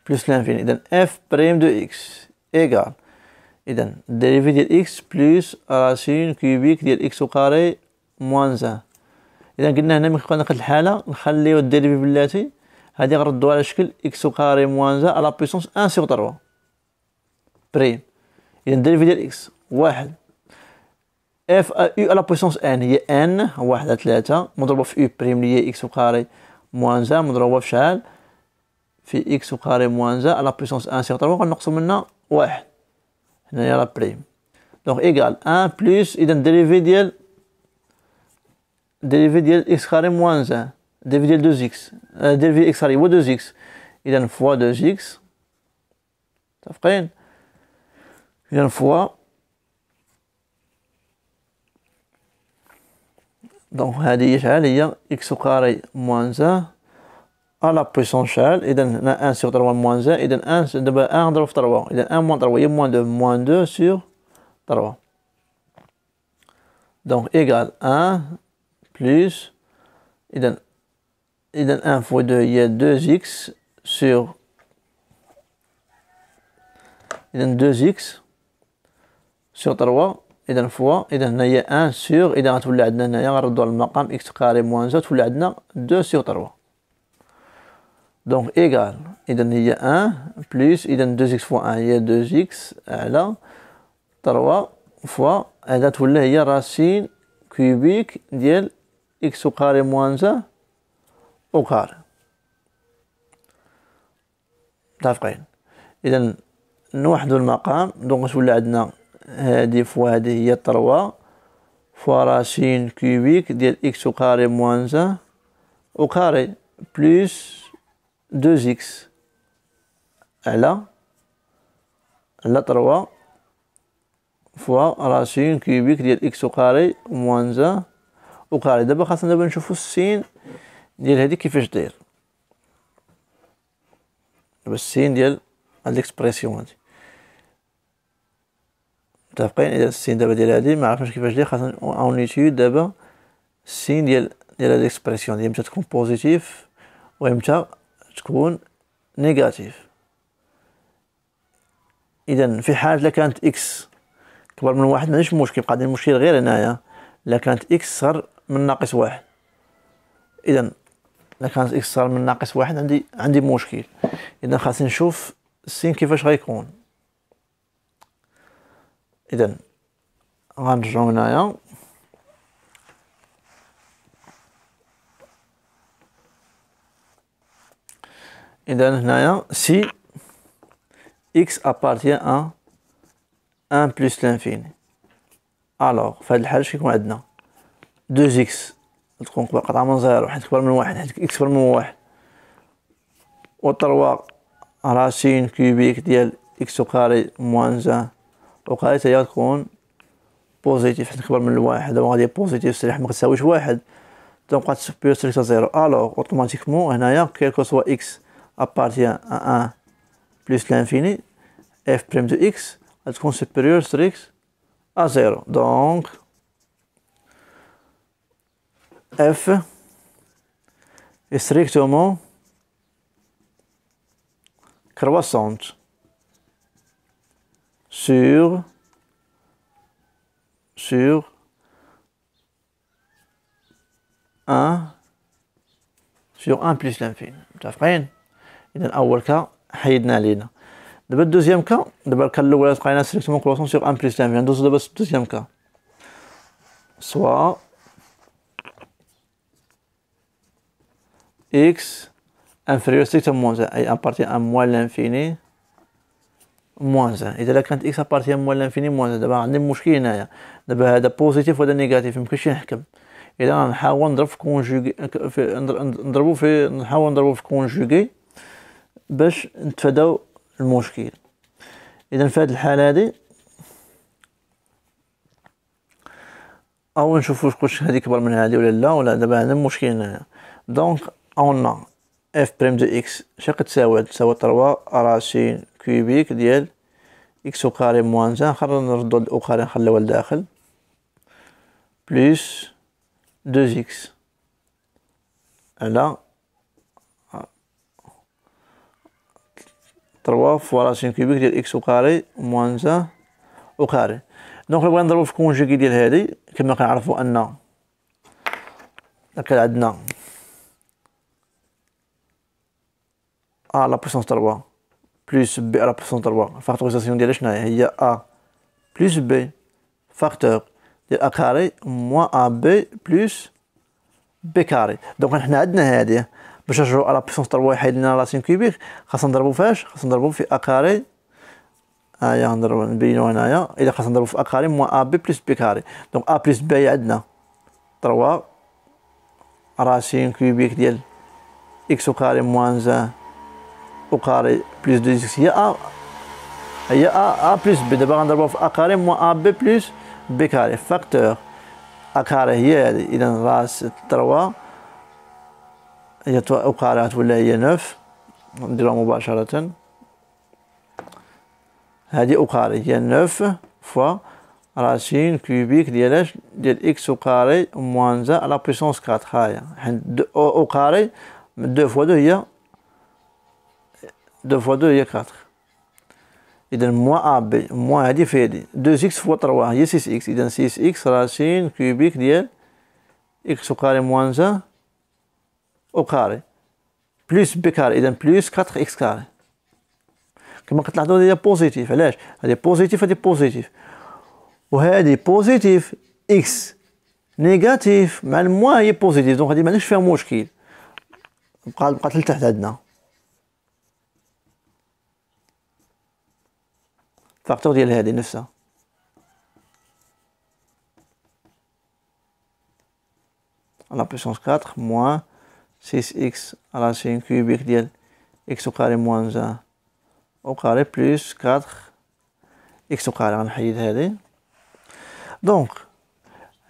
بلس الانفيني إذا اف بريم دو اكس إيكال إذا الديريفي ديال اكس بلس راسين كيوبيك ديال اكس وكاري موان زان إذا قلنا هنا ملي كيبقى في الحالة نخليو الديريفي بلاتي هادي غنردوها على شكل اكس وكاري موان زان على بويسونس أن سيغ تروا بريم إذا الديريفي ديال اكس واحد اف يو على بويسونس ان هي ان واحد على تلاتة مضروبة في يو بريم اللي هي اكس وكاري Moins 1, on va le dire que x vais moins dire à la puissance vous dire que je vais vous dire que je vais vous dire que je x vous dire que dérivé vais x dire que x carré dire moins 1, dérivé x Donc, y a x X carré moins 1 à la puissance et donc, 1 sur 3 moins 1 et 1 sur 1 sur 3 1 3 2 moins 2 sur 3 donc égal 1 plus et donc, 1 fois 2 a 2x sur donc, 2x sur 3 اذا فوا اذا هنايا ان سيغ اذا غتولي عندنا هنايا غنردو على المقام اكس كاري موان زو تولي عندنا دو سيغ تروا دونك ايكال اذا هي ان بليس اذا دو اكس فوا ان هي دو اكس على تروا فوا هذا تولي هي راسين كوبيك ديال اكس كاري موان زو او كاري متافقين اذا نوحدو المقام دونك تولي عندنا هادي فوا هادي هي تروا فوا راسين كوبيك ديال إكس أو كاري موان زان أو كاري بلوس دوز إكس على على تروا فوا راسين كوبيك ديال إكس أو كاري موان زان أو كاري دابا خاصنا دابا نشوفو السين ديال هادي كيفاش داير دابا السين ديال هاد ليكسبرسيون هادي متفقين اذا السين دابا ديال هادي ما عرفناش كيفاش ليه خاصنا اون نيتيود دابا السين ديال ديال هاد ليكسبرسيون ديال امتى تكون بوزيتيف و امتى تكون نيجاتيف اذا في حاله كانت اكس كبر من واحد ما عنديش مشكل بقى عندنا المشكل غير هنايا لا كانت اكس صغر من ناقص واحد اذا لا كانت اكس صغر من ناقص واحد عندي عندي مشكل اذا خاصني نشوف السين كيفاش غيكون اذا غنرجعو هنايا اذا هنايا سي اكس ابارتيان ان ان بلس لانفيني الوغ فهاد الحالة شكون عندنا دوز اكس تكون قطعة من زيرو حيت كبر من واحد حيت اكس كبر من واحد و تروا راسين كوبيك ديال اكس كاري موان زان دونك هاي هي تكون بوزيتيف حيت كبر من الواحد دونك غادي بوزيتيف سلاح ما واحد دونك غادي تسبيو سيليكتا زيرو الوغ اوتوماتيكمون هنايا كيلكو سوا اكس ابارتيان ا ان بليس لانفيني اف بريم دو اكس غتكون سوبيريور ستريكت ا زيرو دونك اف استريكتومون كرواسونت Sur sur 1 sur 1 plus l'infini, tu as fait une Il y a un autre cas, il y a une autre. Dans le deuxième cas, il y a une sélection croissante sur 1 plus l'infini. Dans le deuxième cas, soit x inférieur à moins l'infini. موان زان اذا كانت اكس ابارتيان موال لانفيني موان زان دابا عندي مشكل هنايا دابا هذا بوزيتيف وهذا نيجاتيف ميمكنش نحكم اذا نحاول نضرب في كونجوغي في نضربو في نحاول نضربو في كونجوغي باش نتفاداو المشكل اذا في هذه الحاله هذه او نشوفو واش هذه كبر من هذه ولا لا ولا دابا عندنا مشكل هنايا دونك اون اف بريم دو اكس شنو كتساوي تساوي تروا راسين كوبيك ديال اكس او كاري موان زان خلينا نردو هاد او نخليوها لداخل بليس دوز اكس على تروا فوا راسين كوبيك ديال اكس او كاري موان زان او كاري دونك بغينا نضربو في كونجيكي ديال هادي كما كنعرفو ان كان عندنا à la puissance de plus b à la puissance de Factorisation il a plus b facteur de a carré moins ab plus b carré. Donc on a la puissance de a la racine cubique, a carré. carré moins ab plus b carré. Donc a plus b, Racine cubique de x carré moins au carré plus 2x, il y a A. a plus B. D'abord, on a A carré moins b plus B carré. Facteur A carré, il y a une race 3. Il y a au carré, il y a 9. On dira au bas, Il y a au carré, il y a 9 fois racine cubique x au carré moins 1 à la puissance 4. Au carré, 2 fois 2, il y a 2 fois 2, il y a 4. Il y moins A, moins AB, moins 2X fois 3, il y a 6X. donc, 6X, racine cubique, de X au carré moins 1, au carré. Plus B carré, donc, plus 4X carré. Comme on a dit, il positif. Il y positif, il positif. il positif, X négatif, mais moins, est positif. Donc, On dit, a on va le factor ديال هذه نفسها à la puissance 4 moins 6x à la racine cubique de x au carré moins 1 au carré plus 4 x au carré غنحيد donc دونك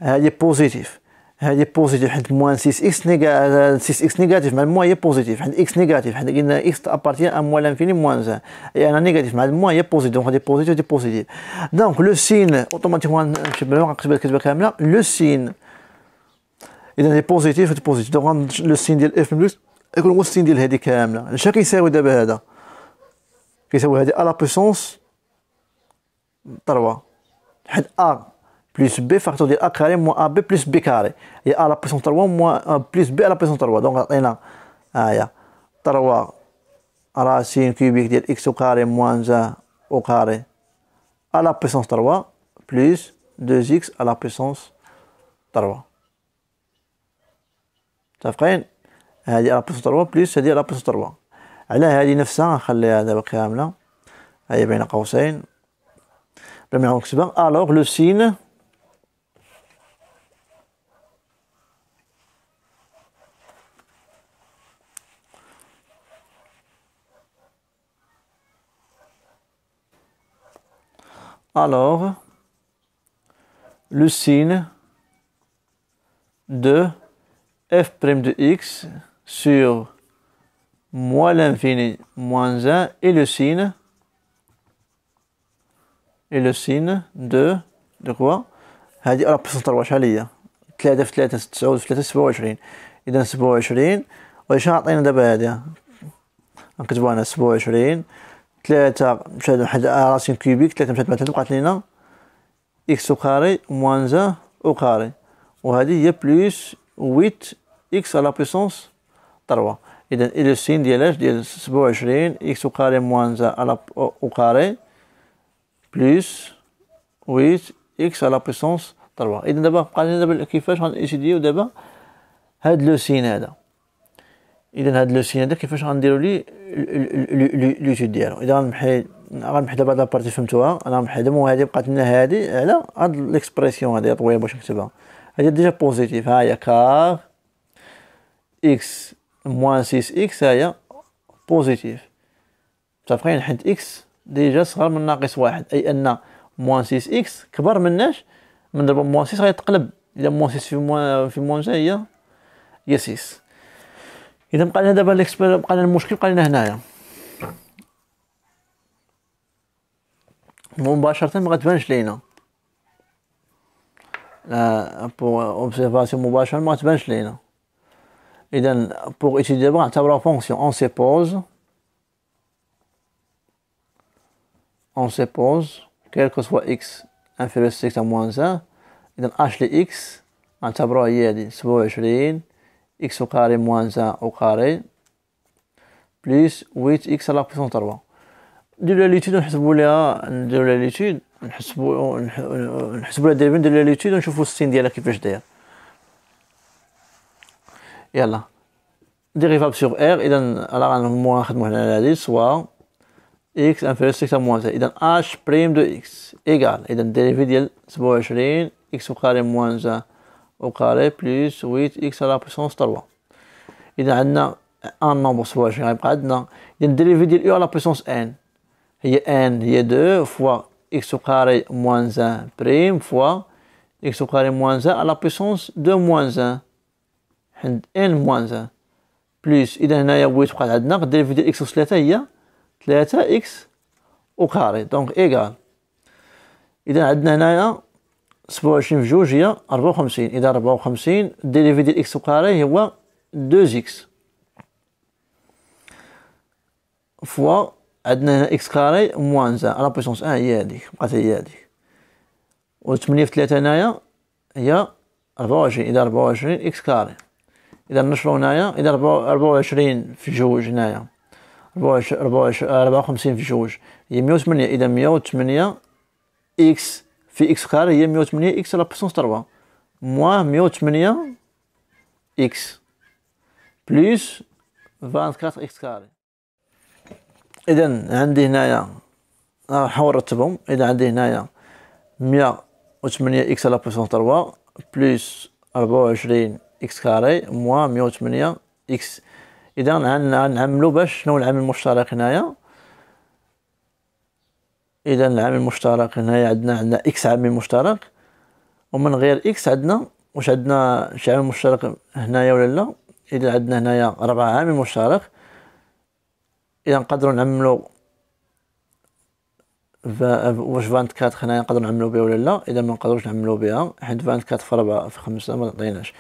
euh, est positif. هذه بوزيتيف حيت موان 6 اكس نيجا 6 اكس نيجاتيف مع الموان هي بوزيتيف حيت اكس نيجاتيف حيت قلنا اكس ابارتيان ا موان لانفيني موان زان يعني انا نيجاتيف مع الموان هي بوزيتيف دونك هذه بوزيتيف هذه بوزيتيف دونك لو سين اوتوماتيكمون نمشي بالورقه نكتبها كتبه كامله لو سين اذا هي بوزيتيف هذه بوزيتيف دونك لو سين ديال اف بلس يكون هو السين ديال هذه كامله اش كيساوي دابا هذا كيساوي هذه ا لا بوسونس 3 حيت ا plus b facteur de a carré moins ab plus b carré et a à la puissance 3 moins plus b à la puissance 3 donc هنا هيا 3 racine cubique de x au carré moins 1 au carré à la puissance 3 plus 2x à la puissance 3 متفقين هذه على puissance 3 بلس هذه على puissance 3 على هذه نفسها نخليها دابا كامله هي بين قوسين لم يعمل كتبه الوغ لو سين alors le signe de f' de x sur moins l'infini moins 1 et le signe et le signe de de quoi هذه 4 حاليا 3 في 3 9 في 3 27 اذا 27 وش عاطينا دابا هذه نكتبوها هنا 27 ثلاثة مشات واحد آه، راسين كيوبيك ثلاثة مشات مع ثلاثة بقات لينا إكس كاري موان زا أو كاري وهذه هي بلوس ويت إكس على بيسونس تروا إذا إلو سين ديال اش ديال سبعة وعشرين إكس كاري موان زا على أو كاري بلوس ويت إكس على بيسونس تروا إذا دابا بقى لينا دابا كيفاش غنإيتيديو دابا هاد لو سين هذا إذا هاد لو سين هذا كيفاش غنديرو ليه اليوتيوب ديالو اذا غنمحي دابا هاد لابارتي فهمتوها انا دابا وهادي بقات لنا هادي على هاد ليكسبرسيون هادي طويله باش نكتبها هادي ديجا بوزيتيف ها هي كار اكس موان سيس اكس ها هي بوزيتيف متفقين حيت اكس ديجا صغر من ناقص واحد اي ان موان سيس اكس كبر مناش من ضرب موان سيس غيتقلب الى موان سيس في موان في موان هي هي سيس اذا بقى لنا دابا ليكسبير بقى لنا المشكل بقى لنا هنايا مباشره ما غتبانش لينا بوغ اوبزيرفاسيون مباشره ما غتبانش لينا اذا بوغ ايتي دابا نعتبرها فونكسيون اون سي بوز اون سي بوز quel que soit x inférieur à 6 à moins 1, إذا h نعتبروها هي هادي سبعة وعشرين x au carré moins 1 au carré بليس 8x على puissance 3 نديرو لاليتود نحسبو ليها نديرو لاليتود نحسبو نحسبو لها دايما نديرو لاليتود ونشوفو السين ديالها كيفاش داير يلا ديريفاب سور ار اذا راه غنهمو نخدمو هنا على هادي سوا اكس انفيريور 6 موان اذا اش بريم دو اكس ايكال اذا ديريفي ديال سبعة وعشرين اكس وقاري موان زان au carré plus 8x à la puissance 3. Il y a un nombre, soit je vais répondre, pas. Il y a une dérivée de u à la puissance n. Il y a n, il y a 2 fois x au carré moins 1 prime fois x au carré moins 1 à la puissance 2 moins 1. n moins 1. Plus, il y a 8 fois la dérivée de x au carré, il y a 3x au carré. Donc, égal. Il y a 27 في جوج هي 54 إذا 54 ديريفي ديال إكس كاري هو 2 إكس فوا عندنا هنا إكس كاري موان زا لا بويسونس أن هي هذيك بقات هي هذيك و 8 في 3 هنايا هي 24 إذا 24 إكس كاري إذا نشرو هنايا إذا 24 في جوج هنايا 54 في جوج هي 108 إذا 108 إكس في اكس كار هي 108 اكس على بوسونس 3 موا 108 اكس بلس 24 اكس كاري اذا عندي هنايا نحاول نرتبهم اذا عندي هنايا 108 اكس على بوسونس 3 بلس 24 اكس كاري موا 108 اكس اذا نعملو باش شنو العامل المشترك هنايا اذا العامل المشترك هنا عندنا عندنا اكس عامل مشترك ومن غير اكس عندنا واش عندنا شي عامل مشترك هنايا ولا لا اذا عندنا هنايا ربع عامل مشترك اذا نقدروا نعملوا واش 24 هنايا نقدروا نعملوا بها ولا لا اذا ما نقدروش نعملوا بها حيت 24 في 4 في 5 ما تعطيناش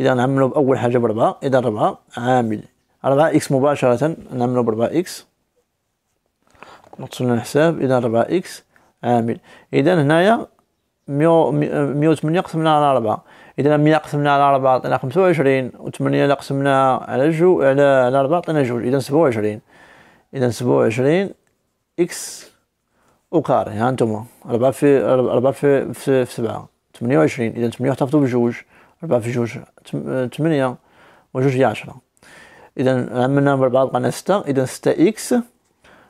اذا نعملوا باول حاجه ب 4 اذا 4 عامل 4 اكس مباشره نعملوا ب 4 اكس نقسم الحساب اذا 4 اكس عامل اذا هنايا 108 قسمنا على 4 اذا 100 قسمنا على 4 عطينا 25 و8 الا قسمناها على جو على على 4 عطينا جوج اذا 27 اذا 27 اكس او كار ها انتم 4 في 4 في في 7 28 اذا 8 احتفظوا بجوج 4 في جوج 8 وجوج هي 10 اذا عملنا بربعة 4 لقينا 6 اذا 6 اكس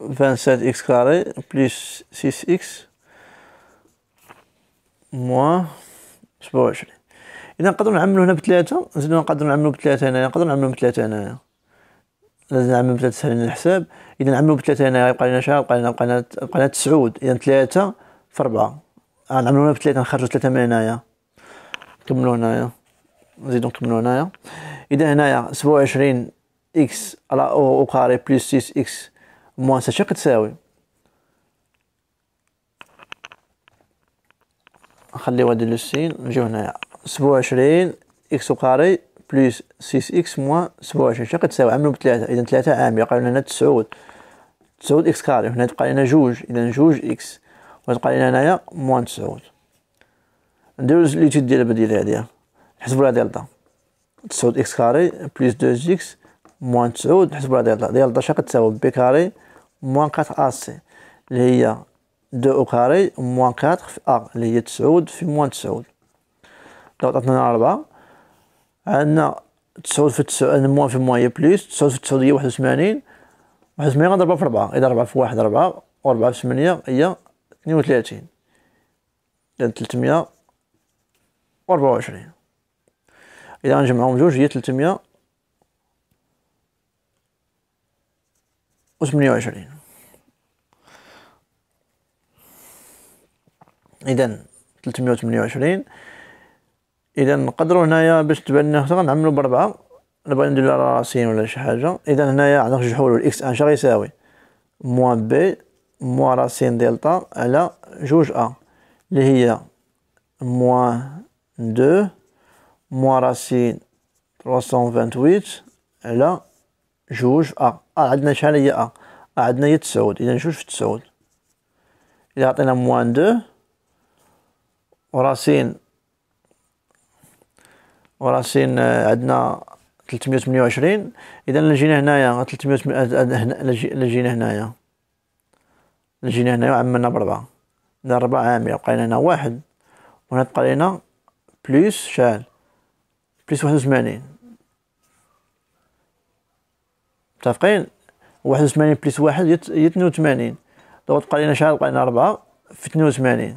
27x carré plus 6x موان 27 اذا نقدروا نعملوا هنا بثلاثه نزيدوا نقدروا نعملوا بثلاثه هنايا نقدروا نعملوا بثلاثه هنايا لازم نعملوا بثلاثه سهل الحساب اذا نعملو بثلاثه هنايا يبقى لنا شحال يبقى لنا يبقى لنا يبقى لنا تسعود اذا ثلاثه في ربعة غنعملو هنا بثلاثه نخرجو ثلاثه من هنايا نكملو هنايا نزيدو نكملو هنايا اذا هنايا سبعة وعشرين اكس على او او كاري بلس سيس اكس موان شقد تساوي نخليو هاد لو سين نجيو هنايا سبعة وعشرين إكس وقاري بلوس سيس إكس موان سبعة وعشرين شقد تساوي عملو بثلاثة إذا ثلاثة عاملة قالو لنا تسعود تسعود إكس كاري هنا تبقى لنا جوج إذا جوج إكس وتبقى لنا هنايا موان تسعود نديرو ليتود ديال البديل هادية نحسبو لها ديال تسعود إكس كاري بلوس دوز إكس موان تسعود نحسبو لها ديال دا ديال تساوي بي كاري موان 4 ا سي اللي هي دو او كاري موان 4 في ا اللي هي تسعود في موان تسعود لو عطاتنا ربعة عندنا تسعود في تسعود موان في موان هي بليس تسعود في تسعود هي واحد وثمانين واحد وثمانين غنضربها في ربعة إذا ربعة في واحد ربعة ربعة في ثمانية هي اثنين وثلاثين إذا تلتمية وربعة وعشرين إذا نجمعهم جوج هي تلتمية 28 اذا 328 اذا نقدروا هنايا باش تبان لنا خطره نعملو بربعه نبغي ندير على راسين ولا شي حاجه اذا هنايا عندنا جوج الاكس ان شغي يساوي موان بي موان راسين دلتا على جوج ا اللي هي موان دو موان راسين 328 على جوج ا اه عندنا شحال هي ا آه. عندنا هي تسعود اذا نشوف تسعود الى عطينا موان دو وراسين وراسين آه، عندنا 328 اذا لجينا هنايا 300 آه، لجينا هنايا لجينا هنايا وعملنا بربعة اذا ربعة عامية بقى لنا هنا واحد وهنا تبقى لينا بلس شحال بلس 81 متفقين واحد وثمانين بليس واحد هي اثنين وثمانين دونك تبقى لينا شحال بقى لينا ربعة في اثنين وثمانين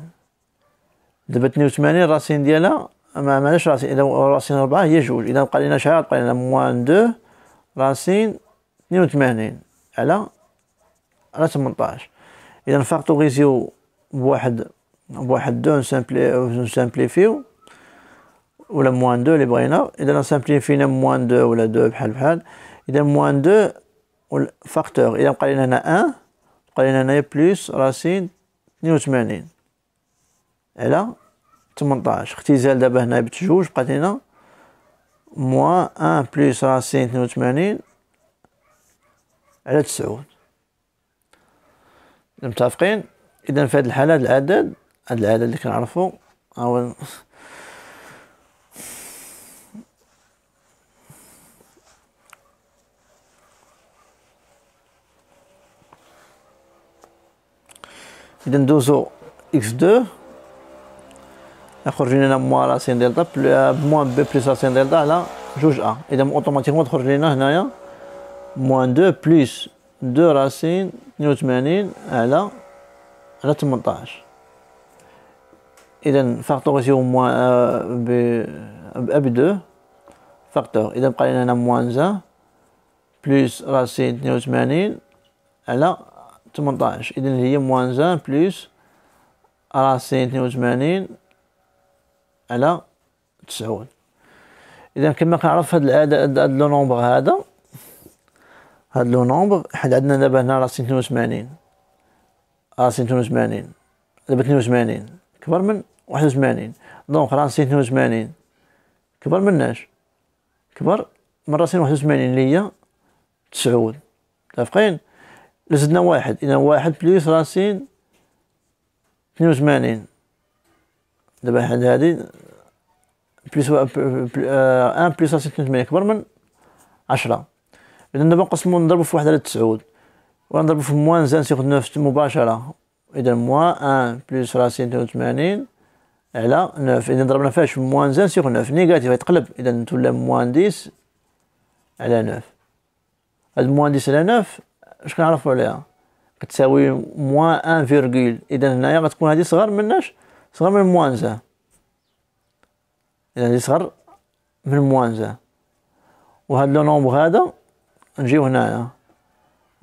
دابا اثنين وثمانين الراسين ديالها ما معناش راسين اذا راسين ربعة هي جوج اذا بقى لينا شحال بقى لينا موان دو راسين اثنين وثمانين على على تمنطاش اذا فاكتوريزيو بواحد بواحد دو نسامبليفيو ولا موان دو اللي بغينا اذا نسامبليفينا موان دو ولا دو بحال بحال إذا موان دو فاكتور إذا بقى هنا أن بقى هنايا بلوس راسين اثنين وثمانين على تمنطاش اختزال دابا هنا بتجوج بقات لينا موان أن بلوس راسين اثنين وثمانين على تسعود متفقين إذا في هاد الحالة هاد العدد هاد العدد اللي كنعرفو أو اذا ندوزو اكس دو يخرج لنا موان راسين دلتا بموان بي بليس راسين دلتا على جوج ا اذا اوتوماتيكمون تخرج لنا هنايا موان دو بليس دو راسين اثنين وثمانين على على تمنطاعش اذا فاكتوريزيون موان ب اب دو فاكتور اذا بقى لنا هنا موان زا بليس راسين اثنين وثمانين على تمنطاش إذن هي موان زان بليس راسين اثنين وثمانين على تسعون إذا كما كنعرف هاد العدد هاد لو نومبر هادا هاد لو نومبر حد عندنا دابا هنا راسين اثنين وثمانين راسين اثنين وثمانين دابا اثنين وثمانين كبر من واحد وثمانين دونك راسين اثنين وثمانين كبر مناش كبر من راسين واحد وثمانين اللي هي تسعود متافقين لو زدنا واحد إذا واحد بليس راسين اثنين وثمانين دابا هاد هادي بليس و... بل... ان آه، بليس راسين اثنين وثمانين كبر من عشرة إذا دابا نقسمو نضربو في واحد على تسعود و نضربو في موان زان سيخد نوف مباشرة إذا موان ان بليس راسين اثنين وثمانين على نوف إذا ضربنا فاش موان زان سيخد نوف نيجاتيف غيتقلب إذا تولى موان ديس على نوف هاد موان ديس على نوف اش كنعرفوا عليها كتساوي موان ان فيرغول اذا هنايا غتكون هذه صغر مناش صغر من موان زه اذا هذه صغر من موان زه وهاد لو نومبر هذا نجيو هنايا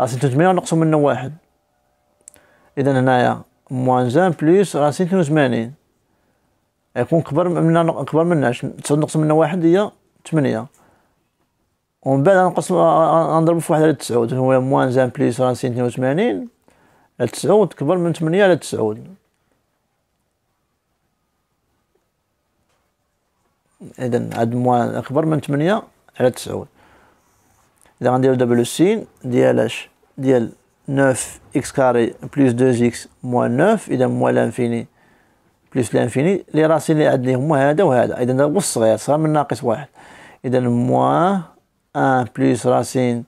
راسين 300 نقصوا منه واحد اذا هنايا موان زان بليس راسين 82 يكون كبر من كبر مناش نقص منه واحد هي 8 ومن بعد غنقسم غنضرب في واحد على تسعود هو موان زان بليس راسين اثنين وثمانين على تسعود كبر من ثمانية على تسعود إذا عاد موان أكبر من ثمانية على تسعود إذا غنديرو دبلو سين ديال اش ديال نوف إكس كاري بليس دوز إكس موان نوف إذا موان لانفيني بليس لانفيني لي راسين لي عندي هما هذا وهذا إذا هو الصغير صغير من ناقص واحد إذا موان ان بليس راسين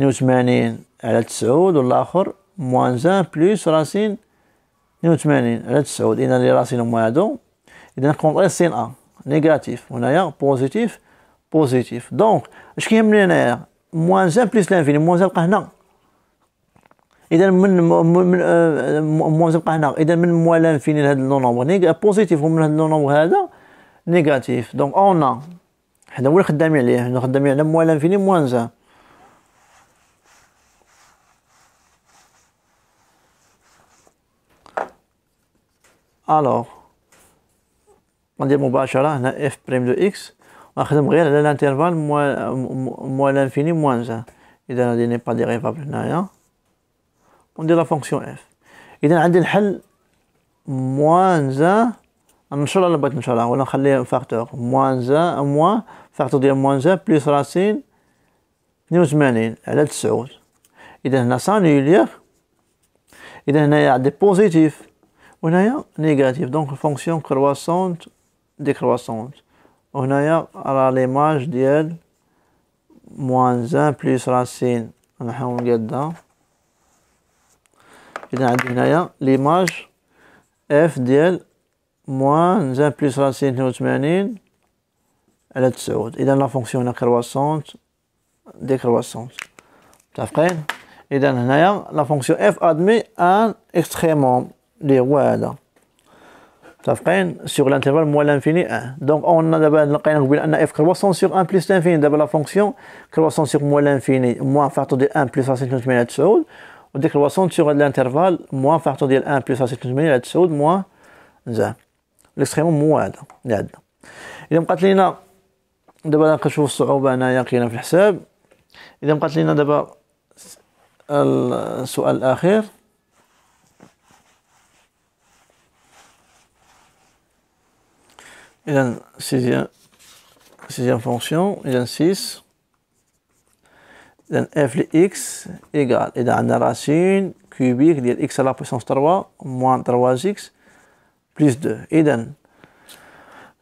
اثنين على تسعود والاخر موان زان بليس راسين اثنين على تسعود اذا لي راسين هما هادو اذا كونطري سين ا نيجاتيف هنايا بوزيتيف بوزيتيف دونك اش كيهمني هنايا موان زان بليس لانفيني موان زان بقى هنا اذا من من موان آه، زان بقى هنا اذا من موان لانفيني لهاد لو نومبر بوزيتيف ومن هاد لو نومبر هذا نيجاتيف دونك اون حنا هو اللي خدامين عليه حنا خدامين على موال انفيني موان زان الوغ غندير مباشرة هنا اف بريم دو اكس غنخدم غير على لانترفال موال انفيني موان زان اذا هادي ني با ديريفابل هنايا وندير لا فونكسيون اف اذا عندي الحل موان زان نشرها ولا بغيت نشرها ولا نخليها فاكتور موان زان موان فاكتور ديال موان ان بليس راسين اثنين وثمانين على تسعود اذا هنا سانيليغ اذا هنايا عندي بوزيتيف وهنايا نيجاتيف دونك الفونكسيون كرواسونت ديكرواسونت وهنايا راه ليماج ديال موان زان بليس راسين نحاول نقادها اذا عندي هنايا ليماج اف ديال موان زان بليس راسين اثنين وثمانين elle est Et dans la fonction une croissante, décroissante. T'as Et dans la fonction f admet un extrémement de wada. Sur l'intervalle moins l'infini 1. Donc on a d'abord le a f croissant sur 1 plus l'infini. D'abord la fonction croissant sur moins l'infini, moins facteur de 1 plus 150 000 elle saoud. Ou décroissante sur l'intervalle moins facteur de 1 plus 150 000 elle saoud moins 1. L'extrémement moins wada. Et donc, quand دابا انا كنشوف الصعوبه انا يقينا في الحساب اذا بقات لنا دابا السؤال الاخير اذا سيزيام سيزيام فونكسيون اذا 6 اذا اف اكس ايغال اذا عندنا راسين كوبيك ديال اكس على بوسونس 3 موان 3 اكس بليس 2 اذا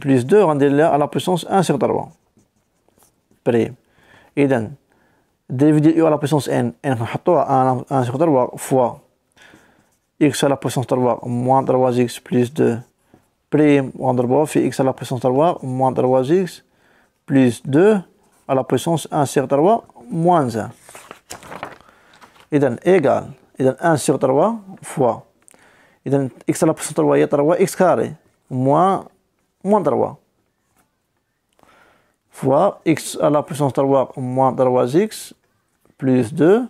plus 2 rendez-le à la puissance 1 sur 3. Prêt. Et donc, divisez U à la puissance n, n à 1 sur 3 fois x à la puissance 3 moins 3x plus 2 prime under bar x à la puissance 3 moins 3x plus 2 à la puissance 1 sur 3 moins 1. Et donc, égal, et donc 1 sur 3 fois, et donc x à la puissance 3 y 3x carré moins moins 3 fois x à la puissance 3 moins 3x plus 2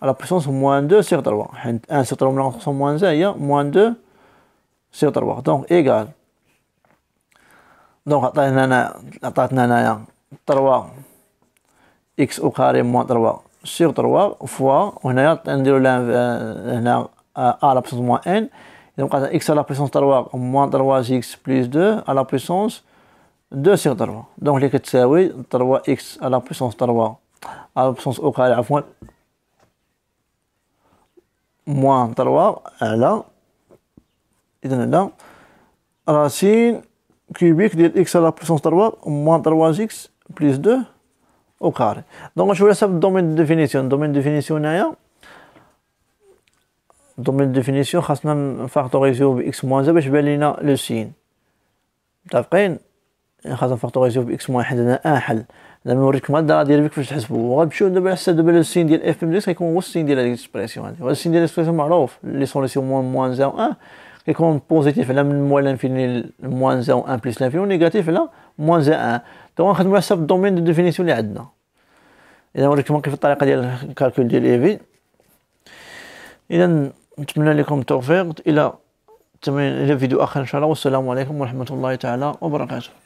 à la puissance moins 2 sur 3. 1 sur 3 moins 1 هي moins 2 sur 3 donc égal donc عطينا هنا عطاتنا هنايا 3 x au carré moins 3 sur 3 fois وهنايا نديرو هنا à la puissance moins n donc, x à la puissance 3 moins 3x plus 2 à la puissance 2 sur 3. Donc, les 3x à la puissance 3 à la puissance au carré, moins, moins 3 à la, et là, racine cubique de x à la puissance 3 moins 3x plus 2 au carré. Donc, je vous laisse le domaine de définition. Le domaine de définition, il دومين ديفينيسيون خاصنا نفاكتوريزيو بإكس موان زا باش بان لينا لو سين متفقين خاصنا نفاكتوريزيو بإكس موان حيت عندنا أحل دابا نوريك ما الدار ديال بك فاش تحسبو وغنمشيو دابا حساب دابا لو سين ديال اف ام ديكس غيكون هو السين ديال ليكسبرسيون الاسبريسيون هادي السين ديال ليكسبرسيون معروف لي سوليسيون موان موان زا ان كيكون بوزيتيف على من موان لانفيني موان زا ان بليس لانفيني ونيجاتيف على موان زا ان دونك غنخدمو على حساب الدومين دو ديفينيسيون اللي عندنا اذا نوريك كيف الطريقه ديال الكالكول ديال اي في اذا نتمنى لكم التوفيق الى الى فيديو اخر ان شاء الله والسلام عليكم ورحمه الله تعالى وبركاته